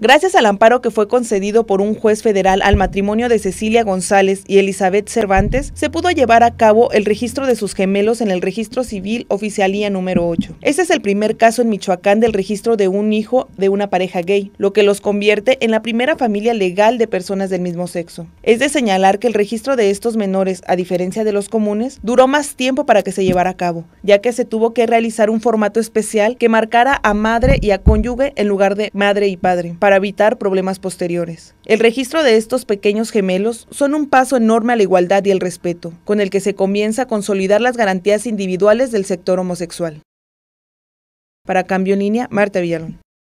Gracias al amparo que fue concedido por un juez federal al matrimonio de Cecilia González y Elizabeth Cervantes, se pudo llevar a cabo el registro de sus gemelos en el registro civil oficialía número 8. Este es el primer caso en Michoacán del registro de un hijo de una pareja gay, lo que los convierte en la primera familia legal de personas del mismo sexo. Es de señalar que el registro de estos menores, a diferencia de los comunes, duró más tiempo para que se llevara a cabo, ya que se tuvo que realizar un formato especial que marcara a madre y a cónyuge en lugar de madre y padre para evitar problemas posteriores. El registro de estos pequeños gemelos son un paso enorme a la igualdad y el respeto, con el que se comienza a consolidar las garantías individuales del sector homosexual. Para Cambio en Línea, Marta Villalón.